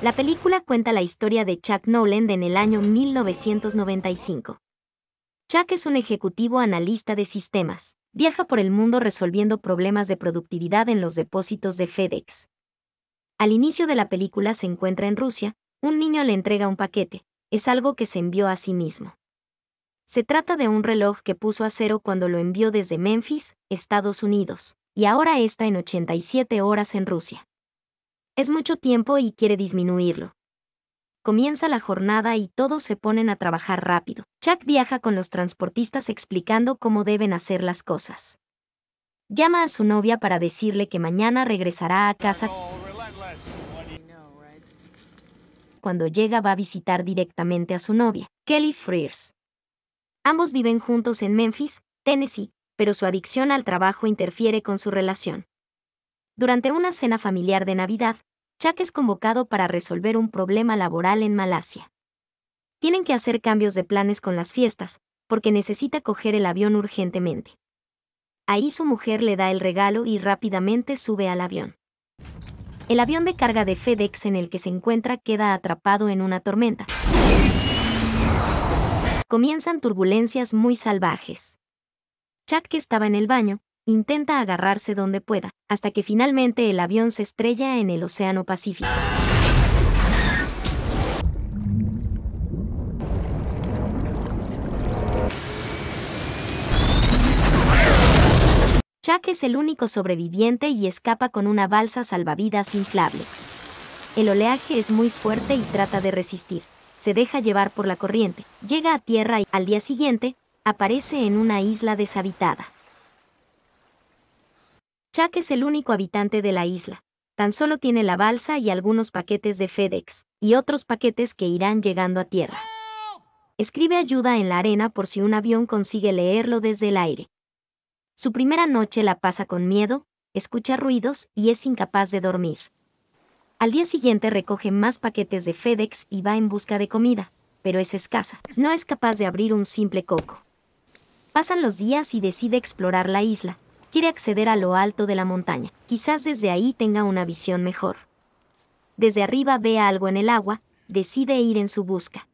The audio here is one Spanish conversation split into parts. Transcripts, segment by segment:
La película cuenta la historia de Chuck Noland en el año 1995. Chuck es un ejecutivo analista de sistemas. Viaja por el mundo resolviendo problemas de productividad en los depósitos de FedEx. Al inicio de la película se encuentra en Rusia, un niño le entrega un paquete, es algo que se envió a sí mismo. Se trata de un reloj que puso a cero cuando lo envió desde Memphis, Estados Unidos, y ahora está en 87 horas en Rusia. Es mucho tiempo y quiere disminuirlo. Comienza la jornada y todos se ponen a trabajar rápido. Chuck viaja con los transportistas explicando cómo deben hacer las cosas. Llama a su novia para decirle que mañana regresará a casa. Cuando llega va a visitar directamente a su novia, Kelly Frears. Ambos viven juntos en Memphis, Tennessee, pero su adicción al trabajo interfiere con su relación. Durante una cena familiar de Navidad, Chuck es convocado para resolver un problema laboral en Malasia. Tienen que hacer cambios de planes con las fiestas, porque necesita coger el avión urgentemente. Ahí su mujer le da el regalo y rápidamente sube al avión. El avión de carga de FedEx en el que se encuentra queda atrapado en una tormenta. Comienzan turbulencias muy salvajes. Chuck, que estaba en el baño, intenta agarrarse donde pueda, hasta que finalmente el avión se estrella en el Océano Pacífico. Chuck es el único sobreviviente y escapa con una balsa salvavidas inflable. El oleaje es muy fuerte y trata de resistir. Se deja llevar por la corriente, llega a tierra y al día siguiente aparece en una isla deshabitada. Chuck es el único habitante de la isla. Tan solo tiene la balsa y algunos paquetes de FedEx, y otros paquetes que irán llegando a tierra. Escribe ayuda en la arena por si un avión consigue leerlo desde el aire. Su primera noche la pasa con miedo, escucha ruidos y es incapaz de dormir. Al día siguiente recoge más paquetes de FedEx y va en busca de comida, pero es escasa. No es capaz de abrir un simple coco. Pasan los días y decide explorar la isla, quiere acceder a lo alto de la montaña. Quizás desde ahí tenga una visión mejor. Desde arriba ve algo en el agua, decide ir en su busca.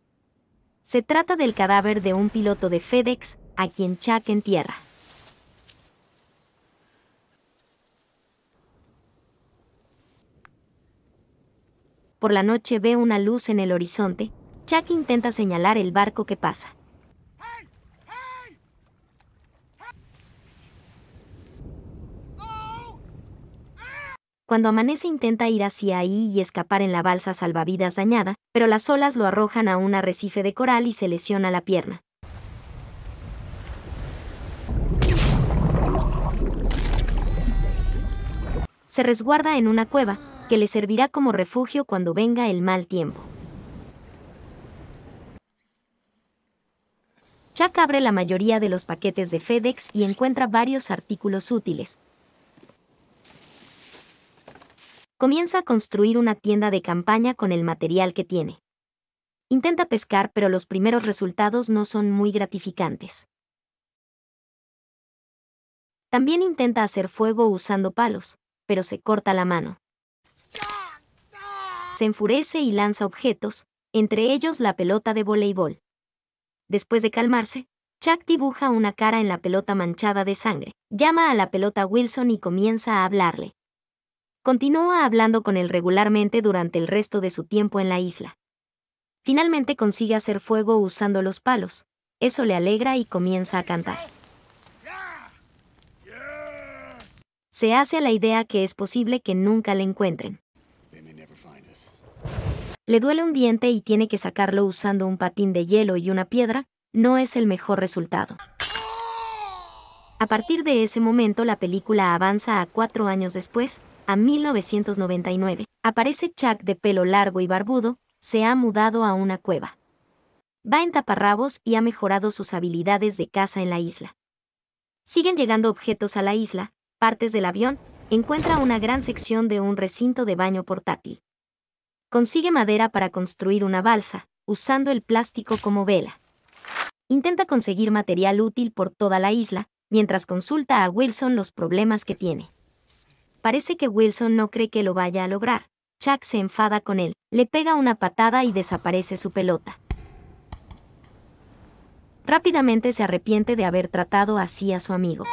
Se trata del cadáver de un piloto de FedEx, a quien Chuck entierra. Por la noche ve una luz en el horizonte, Chuck intenta señalar el barco que pasa. Cuando amanece intenta ir hacia ahí y escapar en la balsa salvavidas dañada, pero las olas lo arrojan a un arrecife de coral y se lesiona la pierna. Se resguarda en una cueva, que le servirá como refugio cuando venga el mal tiempo. Chuck abre la mayoría de los paquetes de FedEx y encuentra varios artículos útiles, Comienza a construir una tienda de campaña con el material que tiene. Intenta pescar, pero los primeros resultados no son muy gratificantes. También intenta hacer fuego usando palos, pero se corta la mano. Se enfurece y lanza objetos, entre ellos la pelota de voleibol. Después de calmarse, Chuck dibuja una cara en la pelota manchada de sangre, llama a la pelota Wilson y comienza a hablarle. Continúa hablando con él regularmente durante el resto de su tiempo en la isla. Finalmente consigue hacer fuego usando los palos. Eso le alegra y comienza a cantar. Se hace a la idea que es posible que nunca le encuentren. Le duele un diente y tiene que sacarlo usando un patín de hielo y una piedra, no es el mejor resultado. A partir de ese momento la película avanza a cuatro años después, a 1999, aparece Chuck de pelo largo y barbudo, se ha mudado a una cueva. Va en taparrabos y ha mejorado sus habilidades de caza en la isla. Siguen llegando objetos a la isla, partes del avión, encuentra una gran sección de un recinto de baño portátil. Consigue madera para construir una balsa, usando el plástico como vela. Intenta conseguir material útil por toda la isla, mientras consulta a Wilson los problemas que tiene. Parece que Wilson no cree que lo vaya a lograr. Chuck se enfada con él, le pega una patada y desaparece su pelota. Rápidamente se arrepiente de haber tratado así a su amigo.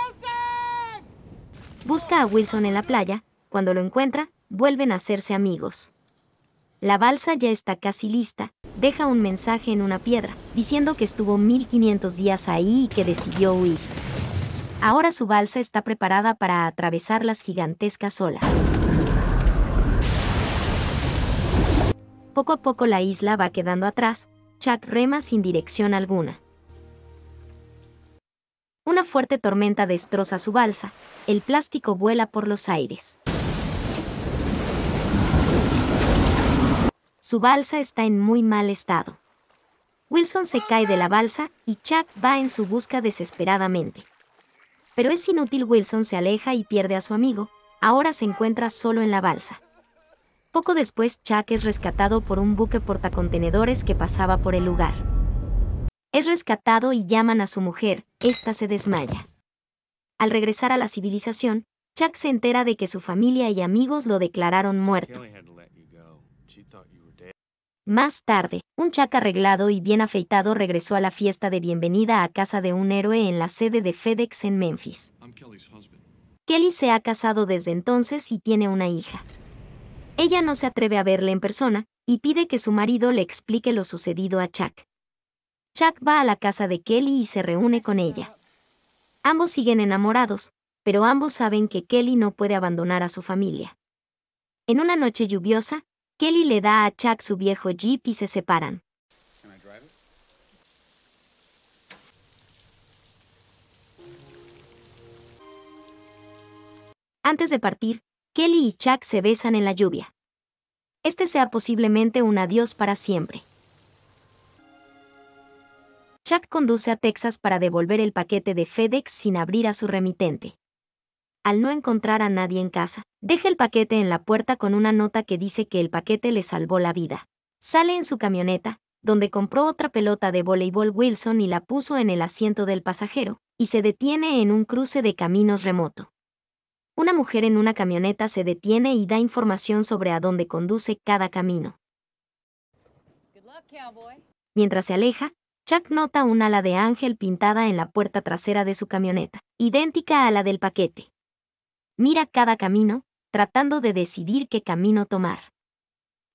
Busca a Wilson en la playa, cuando lo encuentra, vuelven a hacerse amigos. La balsa ya está casi lista, deja un mensaje en una piedra, diciendo que estuvo 1500 días ahí y que decidió huir. Ahora su balsa está preparada para atravesar las gigantescas olas. Poco a poco la isla va quedando atrás, Chuck rema sin dirección alguna. Una fuerte tormenta destroza su balsa, el plástico vuela por los aires. Su balsa está en muy mal estado. Wilson se cae de la balsa y Chuck va en su busca desesperadamente. Pero es inútil, Wilson se aleja y pierde a su amigo, ahora se encuentra solo en la balsa. Poco después, Chuck es rescatado por un buque portacontenedores que pasaba por el lugar. Es rescatado y llaman a su mujer, esta se desmaya. Al regresar a la civilización, Chuck se entera de que su familia y amigos lo declararon muerto. Más tarde, un Chuck arreglado y bien afeitado regresó a la fiesta de bienvenida a casa de un héroe en la sede de FedEx en Memphis. Kelly se ha casado desde entonces y tiene una hija. Ella no se atreve a verle en persona y pide que su marido le explique lo sucedido a Chuck. Chuck va a la casa de Kelly y se reúne con ella. Ambos siguen enamorados, pero ambos saben que Kelly no puede abandonar a su familia. En una noche lluviosa, Kelly le da a Chuck su viejo jeep y se separan. Antes de partir, Kelly y Chuck se besan en la lluvia. Este sea posiblemente un adiós para siempre. Chuck conduce a Texas para devolver el paquete de FedEx sin abrir a su remitente al no encontrar a nadie en casa, deja el paquete en la puerta con una nota que dice que el paquete le salvó la vida. Sale en su camioneta, donde compró otra pelota de voleibol Wilson y la puso en el asiento del pasajero, y se detiene en un cruce de caminos remoto. Una mujer en una camioneta se detiene y da información sobre a dónde conduce cada camino. Mientras se aleja, Chuck nota un ala de ángel pintada en la puerta trasera de su camioneta, idéntica a la del paquete mira cada camino, tratando de decidir qué camino tomar.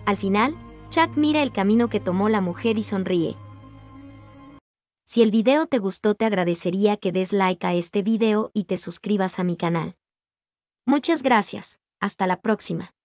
Al final, Chuck mira el camino que tomó la mujer y sonríe. Si el video te gustó te agradecería que des like a este video y te suscribas a mi canal. Muchas gracias, hasta la próxima.